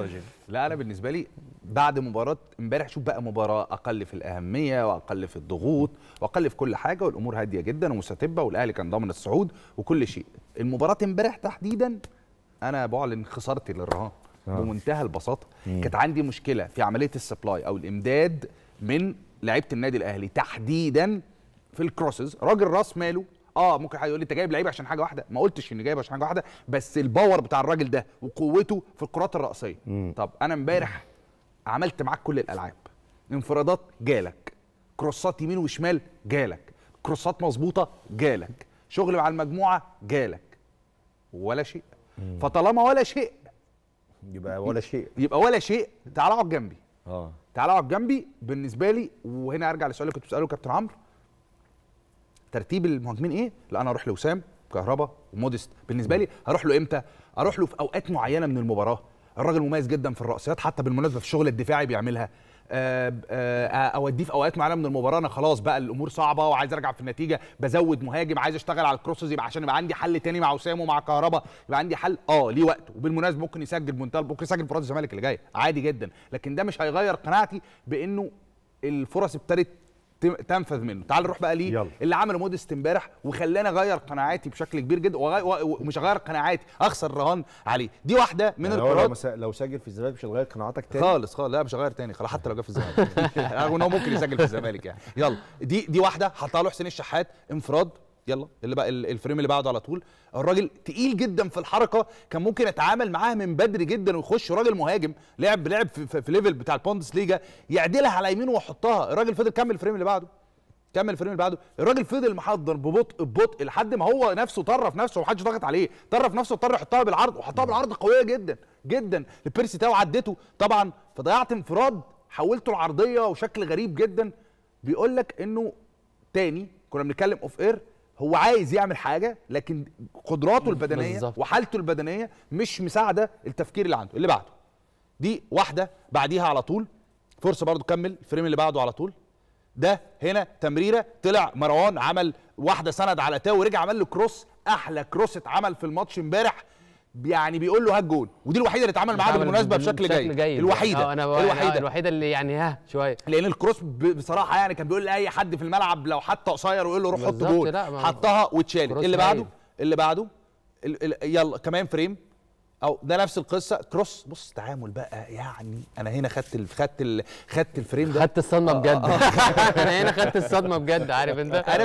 درجه لا انا بالنسبه لي بعد مباراه امبارح شوف بقى مباراه اقل في الاهميه واقل في الضغوط واقل في كل حاجه والامور هاديه جدا ومستتبه والاهلي كان ضامن الصعود وكل شيء المباراه امبارح تحديدا انا بعلن خسارتي للرهان آه. بمنتهى البساطه كانت عندي مشكله في عمليه السبلاي او الامداد من لعيبه النادي الاهلي تحديدا في الكروسز راجل راس ماله اه ممكن حد يقول لي انت جايب لعيب عشان حاجه واحده ما قلتش اني جايب عشان حاجه واحده بس الباور بتاع الراجل ده وقوته في الكرات الراسيه طب انا امبارح عملت معاك كل الالعاب انفرادات جالك كروسات يمين وشمال جالك كروسات مظبوطه جالك شغل مع المجموعه جالك ولا شيء مم. فطالما ولا شيء يبقى ولا شيء يبقى ولا شيء تعال اقعد جنبي اه تعال اقعد جنبي بالنسبه لي وهنا ارجع للسؤال اللي كنت بتساله كابتن عمرو ترتيب المهاجمين ايه لا انا اروح لوسام كهربا وموديست بالنسبه لي هروح له امتى اروح له في اوقات معينه من المباراه الراجل مميز جدا في الرأسيات حتى بالمناسبه في الشغل الدفاعي بيعملها آه، آه، اوديه في اوقات معينه من المباراه انا خلاص بقى الامور صعبه وعايز ارجع في النتيجه بزود مهاجم عايز اشتغل على الكروسز يبقى عشان يبقى عندي حل تاني مع وسام ومع كهربا يبقى عندي حل اه ليه وقت وبالمناسبه ممكن يسجل بمنتهى ممكن يسجل في الزمالك اللي جايه عادي جدا لكن ده مش هيغير قناعتي بانه الفرص ابتدت تنفذ منه تعال نروح بقى ليه يلا. اللي عمله موديست امبارح وخلاني اغير قناعاتي بشكل كبير جدا ومش هغير قناعاتي اخسر رهان عليه دي واحده من يعني القرارات لو, مسا... لو سجل في الزمالك مش هتغير قناعاتك تاني خالص خالص لا مش هغير تاني خلاص حتى لو جه في الزمالك رغم ان هو ممكن يسجل في الزمالك يعني يلا دي دي واحده حطها له حسين الشحات انفراد يلا اللي بقى الفريم اللي بعده على طول الراجل تقيل جدا في الحركه كان ممكن اتعامل معاها من بدري جدا ويخش راجل مهاجم لعب لعب في, في, في ليفل بتاع البوندس ليجا يعدلها على يمينه ويحطها الراجل فضل كمل الفريم اللي بعده كمل الفريم اللي بعده الراجل فضل محضر ببطء ببطء لحد ما هو نفسه طرف نفسه ومحدش ضغط عليه طرف نفسه اضطر يحطها بالعرض وحطها بالعرض قويه جدا جدا لبيرسي تاو عدته طبعا فضيعت انفراد حولته العرضيه وشكل غريب جدا بيقول لك انه تاني كنا بنتكلم اوف اير هو عايز يعمل حاجه لكن قدراته البدنيه بالزبط. وحالته البدنيه مش مساعده التفكير اللي عنده اللي بعده دي واحده بعديها على طول فرصه برضو كمل الفريم اللي بعده على طول ده هنا تمريره طلع مروان عمل واحده سند على تاو ورجع عمل له كروس احلى كروس اتعمل في الماتش امبارح يعني بيقول له هات جون ودي الوحيده اللي اتعمل معاها بالمناسبه بشكل جيد جاي. الوحيده أنا الوحيده يعني الوحيده اللي يعني ها شويه لان الكروس بصراحه يعني كان بيقول لاي حد في الملعب لو حتى قصير ويقول له روح حط جون حطها واتشالت اللي بعده اللي بعده يلا كمان فريم او ده نفس القصه كروس بص تعامل بقى يعني انا هنا خدت ال... خدت ال... خدت الفريم ده خدت الصدمه بجد آه، آه. انا هنا خدت الصدمه بجد عارف انت